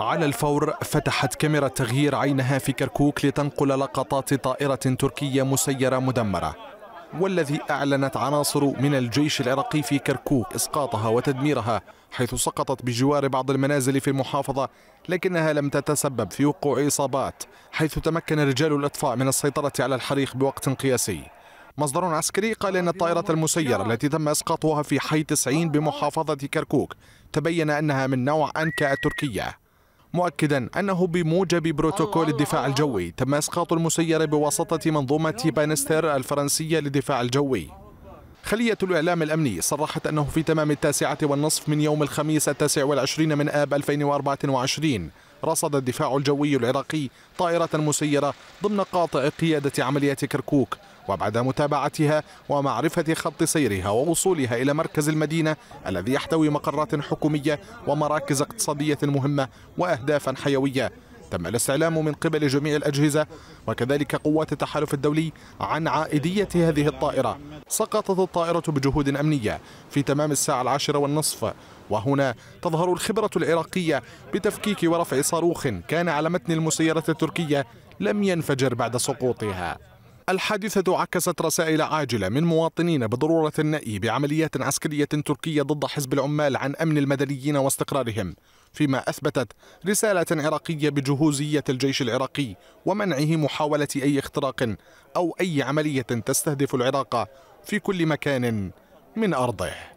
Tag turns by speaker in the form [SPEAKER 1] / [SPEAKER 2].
[SPEAKER 1] على الفور فتحت كاميرا تغيير عينها في كركوك لتنقل لقطات طائرة تركية مسيرة مدمرة والذي أعلنت عناصر من الجيش العراقي في كركوك إسقاطها وتدميرها حيث سقطت بجوار بعض المنازل في المحافظة لكنها لم تتسبب في وقوع إصابات حيث تمكن رجال الإطفاء من السيطرة على الحريق بوقت قياسي مصدر عسكري قال أن الطائرة المسيرة التي تم إسقاطها في حي 90 بمحافظة كركوك تبين أنها من نوع أنكا التركية مؤكدا أنه بموجب بروتوكول الدفاع الجوي تم إسقاط المسيرة بواسطة منظومة بانستر الفرنسية للدفاع الجوي خلية الإعلام الأمني صرحت أنه في تمام التاسعة والنصف من يوم الخميس التاسع والعشرين من آب 2024 رصد الدفاع الجوي العراقي طائرة مسيرة ضمن قاطع قيادة عملية كركوك وبعد متابعتها ومعرفة خط سيرها ووصولها إلى مركز المدينة الذي يحتوي مقرات حكومية ومراكز اقتصادية مهمة وأهدافا حيوية تم الاستعلام من قبل جميع الأجهزة وكذلك قوات التحالف الدولي عن عائدية هذه الطائرة سقطت الطائرة بجهود أمنية في تمام الساعة العاشرة والنصف وهنا تظهر الخبرة العراقية بتفكيك ورفع صاروخ كان على متن المسيرة التركية لم ينفجر بعد سقوطها الحادثة عكست رسائل عاجلة من مواطنين بضرورة النأي بعمليات عسكرية تركية ضد حزب العمال عن أمن المدنيين واستقرارهم فيما أثبتت رسالة عراقية بجهوزية الجيش العراقي ومنعه محاولة أي اختراق أو أي عملية تستهدف العراق في كل مكان من أرضه